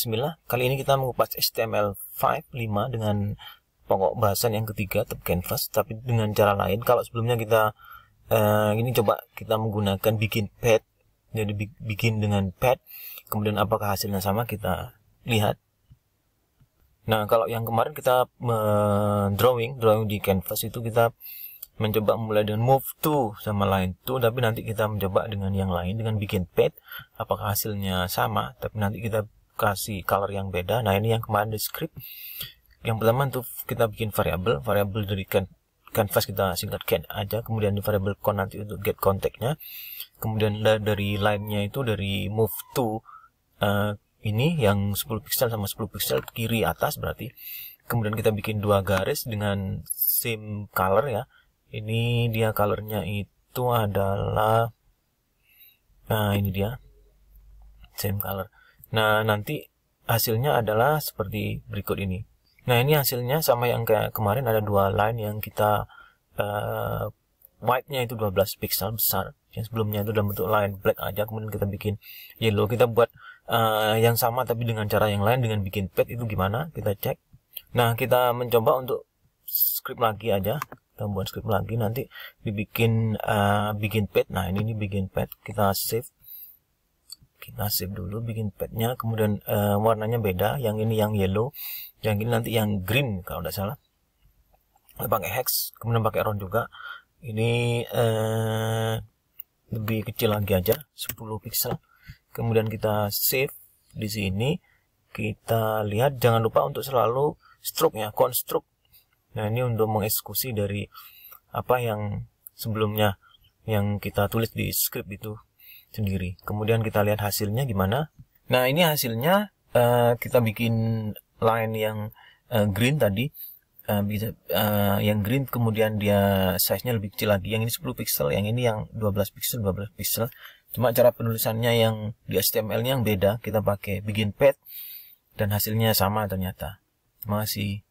Bismillah, kali ini kita mengupas HTML5 5 dengan pokok bahasan yang ketiga tab canvas tapi dengan cara lain. Kalau sebelumnya kita uh, ini coba kita menggunakan bikin pad jadi bikin dengan pad kemudian apakah hasilnya sama kita lihat. Nah, kalau yang kemarin kita drawing, drawing di canvas itu kita mencoba mulai dengan move to sama line to tapi nanti kita mencoba dengan yang lain dengan bikin pad apakah hasilnya sama tapi nanti kita kasih color yang beda nah ini yang kemarin di script yang pertama tuh kita bikin variabel variabel dari can canvas kita singkat can aja kemudian di variabel con nanti untuk get contact-nya. kemudian dari line-nya itu dari move to uh, ini yang 10 pixel sama 10 pixel kiri atas berarti kemudian kita bikin dua garis dengan same color ya ini dia colornya itu adalah nah ini dia same color Nah, nanti hasilnya adalah seperti berikut ini. Nah, ini hasilnya sama yang kayak kemarin ada dua line yang kita uh, eh, white-nya itu 12 pixel besar. Yang sebelumnya itu dalam bentuk line black aja, kemudian kita bikin yellow. Kita buat uh, yang sama tapi dengan cara yang lain dengan bikin pad itu gimana? Kita cek. Nah, kita mencoba untuk script lagi aja. Kita buat script lagi nanti dibikin uh, bikin pad. Nah, ini ini bikin pad. Kita save nasib dulu bikin petnya kemudian uh, warnanya beda yang ini yang yellow yang ini nanti yang green kalau tidak salah pakai hex kemudian pakai round juga ini uh, lebih kecil lagi aja 10 pixel kemudian kita save di sini kita lihat jangan lupa untuk selalu stroke ya construct nah ini untuk mengeksekusi dari apa yang sebelumnya yang kita tulis di script itu sendiri. Kemudian kita lihat hasilnya gimana. Nah, ini hasilnya uh, kita bikin line yang uh, green tadi. Uh, bisa, yang green kemudian dia size-nya lebih kecil lagi. Yang ini 10 pixel, yang ini yang 12 pixel, 12 pixel. Cuma cara penulisannya yang di HTML-nya yang beda. Kita pakai begin pad dan hasilnya sama ternyata. Terima kasih.